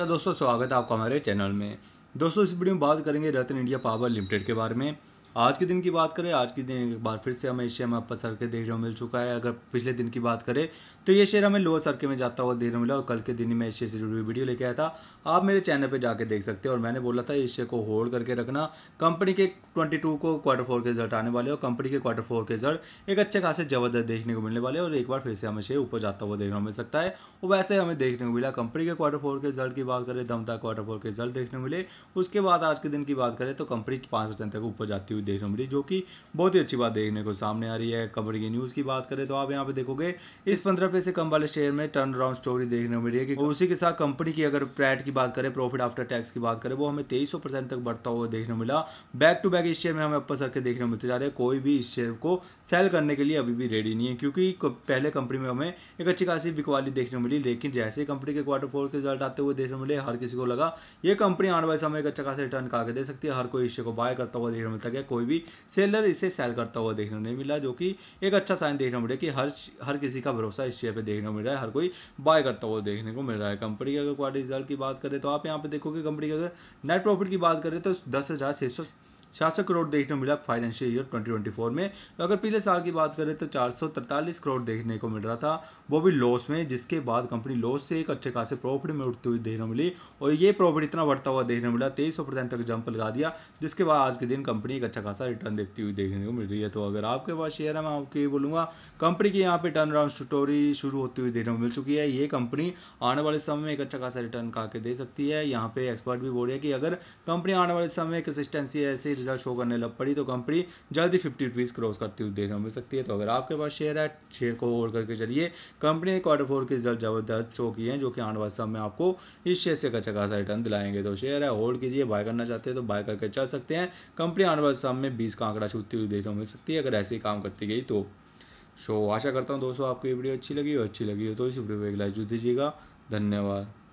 अच्छा दोस्तों स्वागत है आपका हमारे चैनल में दोस्तों इस वीडियो में बात करेंगे रतन इंडिया पावर लिमिटेड के बारे में आज के दिन की बात करें आज के दिन एक बार फिर से हमें इस शेयर में अपर सर्किट देखने को मिल चुका है अगर पिछले दिन की बात करें तो ये शेयर हमें लोअर सर्किट में जाता हुआ देखने मिला और कल के दिन में इस शेयर से जुड़ी वीडियो लेके आया था आप मेरे चैनल पर जाकर देख सकते हो और मैंने बोला था इस शेयर को होल्ड करके रखना कंपनी के ट्वेंटी को क्वार्टर फोर के रिजल्ट आने वाले और कंपनी के क्वार्टर फोर के रिजल्ट एक अच्छे खासे जबरदस्त देखने को मिलने वाले और एक बार फिर से हमें शेयर ऊपर जाता हुआ देखने को मिल सकता है और वैसे हमें देखने को मिला कंपनी के क्वार्टर फोर के रिजल्ट की बात करें दमदार क्वार्टर फोर के रिजल्ट देखने को मिले उसके बाद आज के दिन की बात करें तो कंपनी पाँच तक ऊपर जाती हुई देखने को मिली जो कि बहुत ही अच्छी बात देखने को सामने आ रही है कंपनी की न्यूज़ की बात करें तो आप यहाँ पे देखोगे इस पंद्रह पैसे कम वाले शेयर में टर्न अराउंड स्टोरी देखने को मिली है कि उसी के साथ कंपनी की अगर प्रैट की बात करें प्रॉफिट आफ्टर टैक्स की बात करें वो हमें तेईस तक बढ़ता हुआ देखने को मिला बैक टू बैक इस शेयर में हमें अपर सर के देखने मिलते जा रहे हैं कोई भी इस शेयर को सेल करने के लिए अभी भी रेडी नहीं है क्योंकि पहले कंपनी में हमें एक अच्छी खासी बिकवाली देखने को मिली लेकिन जैसे कंपनी के क्वार्टर फोर के रिजल्ट आते हुए देखने मिले हर किसी को लगा ये कंपनी आने वाले समय एक अच्छा खासा रिटर्न का दे सकती है हर कोई इस शेयर को बाय करता हुआ देखने मिलता है कोई भी सेलर इसे सेल करता हुआ देखने को नहीं मिला जो कि एक अच्छा साइन देखने को मिल रहा है कि हर हर किसी का भरोसा इस शेयर पे देखने को मिल रहा है हर कोई बाय करता हुआ देखने को मिल रहा है कंपनी के अगर क्वार्टर रिजल्ट की बात करें तो आप यहाँ पे देखोगे कंपनी के अगर नेट प्रॉफिट की बात करें तो दस हज़ार छः सौ छियासठ करोड़ देखने को मिला फाइनेंशियल ईयर 2024 में तो अगर पिछले साल की बात करें तो चार करोड़ देखने को मिल रहा था वो भी लॉस में जिसके बाद कंपनी लॉस से एक अच्छे खासे प्रॉफिट में उठती हुई देखने को मिली और ये प्रॉफिट इतना बढ़ता हुआ देखने को मिला तेईस तक जंप लगा दिया जिसके बाद आज के दिन कंपनी एक अच्छा खासा रिटर्न देखती हुई देखने को मिल रही है तो अगर आपके पास शेयर है मैं आपको ये बोलूंगा कंपनी की यहाँ पे टर्न अराउंड स्टोरी शुरू होती हुई देखने को मिल चुकी है ये कंपनी आने वाले समय में एक अच्छा खासा रिटर्न खा के दे सकती है यहाँ पे एक्सपर्ट भी बोल रहे हैं कि अगर कंपनी आने वाले समय में कंसिस्टेंसी ऐसे रिजल्ट शो करने लग पड़ी तो कंपनी जल्दी फिफ्टी रुपीज़ क्रॉस करती हुई देखने मिल सकती है तो अगर आपके पास शेयर है शेयर को होल्ड करके चलिए कंपनी ने क्वार्टर फोर के रिजल्ट जबरदस्त शो किए हैं जो कि आठ वाले में आपको इस शेयर से अच्छा खासा रिटर्न दिलाएंगे तो शेयर है होल्ड कीजिए बाय करना चाहते हैं तो बाय करके चल सकते हैं कंपनी आठ वाले में बीस का आंकड़ा छूटती हुई देखने मिल सकती है अगर ऐसे काम करती गई तो सो आशा करता हूँ दोस्तों आपको ये वीडियो अच्छी लगी हो अच्छी लगी हो तो इस वीडियो को एक लाइक जो दीजिएगा धन्यवाद